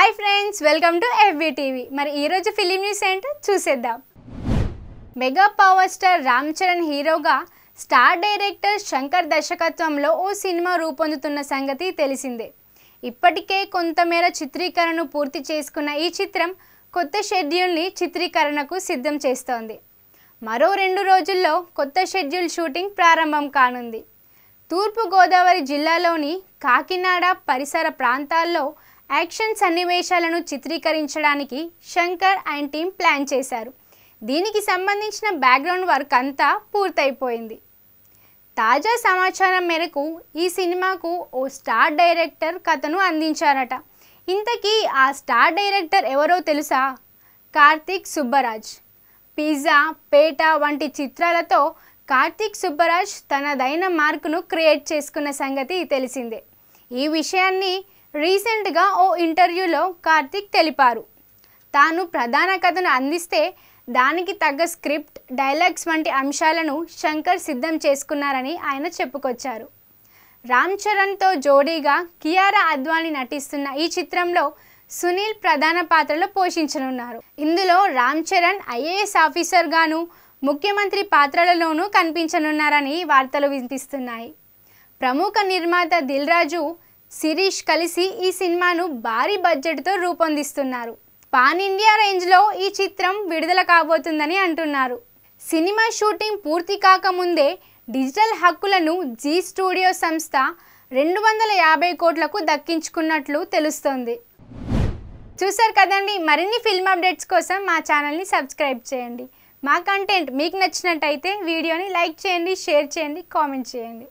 hi friends welcome to ఎవ్వీ TV మరి ఈరోజు ఫిలిం న్యూస్ ఏంటో చూసేద్దాం mega power star Ram Charan హీరోగా స్టార్ డైరెక్టర్ శంకర్ దర్శకత్వంలో ఓ సినిమా రూపొందుతున్న సంగతి తెలిసిందే ఇప్పటికే కొంతమేర చిత్రీకరణను పూర్తి చేసుకున్న ఈ చిత్రం కొత్త షెడ్యూల్ని చిత్రీకరణకు సిద్ధం చేస్తోంది మరో రెండు రోజుల్లో కొత్త షెడ్యూల్ షూటింగ్ ప్రారంభం కానుంది తూర్పుగోదావరి జిల్లాలోని కాకినాడ పరిసర ప్రాంతాల్లో యాక్షన్ సన్నివేశాలను చిత్రీకరించడానికి శంకర్ అండ్ టీం ప్లాన్ చేశారు దీనికి సంబంధించిన బ్యాక్గ్రౌండ్ వర్క్ అంతా పూర్తయిపోయింది తాజా సమాచారం మేరకు ఈ సినిమాకు ఓ స్టార్ డైరెక్టర్ కథను అందించారట ఇంతకీ ఆ స్టార్ డైరెక్టర్ ఎవరో తెలుసా కార్తీక్ సుబ్బరాజ్ పిజ్జా పేట వంటి చిత్రాలతో కార్తీక్ సుబ్బరాజ్ తనదైన మార్కును క్రియేట్ చేసుకున్న సంగతి తెలిసిందే ఈ విషయాన్ని రీసెంట్గా ఓ ఇంటర్వ్యూలో కార్తిక్ తెలిపారు తాను ప్రధాన కథను అందిస్తే దానికి తగ్గ స్క్రిప్ట్ డైలాగ్స్ వంటి అంశాలను శంకర్ సిద్ధం చేసుకున్నారని ఆయన చెప్పుకొచ్చారు రామ్ చరణ్తో జోడీగా కియారా అద్వాని నటిస్తున్న ఈ చిత్రంలో సునీల్ ప్రధాన పాత్రలో పోషించనున్నారు ఇందులో రామ్ చరణ్ ఐఏఎస్ ఆఫీసర్గాను ముఖ్యమంత్రి పాత్రలలోనూ కనిపించనున్నారని వార్తలు వినిపిస్తున్నాయి ప్రముఖ నిర్మాత దిల్రాజు శిరీష్ కలిసి ఈ సినిమాను భారీ బడ్జెట్తో రూపొందిస్తున్నారు పాన్ ఇండియా రేంజ్లో ఈ చిత్రం విడుదల కాబోతుందని అంటున్నారు సినిమా షూటింగ్ పూర్తి కాకముందే డిజిటల్ హక్కులను జీ స్టూడియో సంస్థ రెండు వందల యాభై కోట్లకు దక్కించుకున్నట్లు తెలుస్తోంది చూసారు కదండి మరిన్ని ఫిల్మ్ అప్డేట్స్ కోసం మా ఛానల్ని సబ్స్క్రైబ్ చేయండి మా కంటెంట్ మీకు నచ్చినట్టయితే వీడియోని లైక్ చేయండి షేర్ చేయండి కామెంట్ చేయండి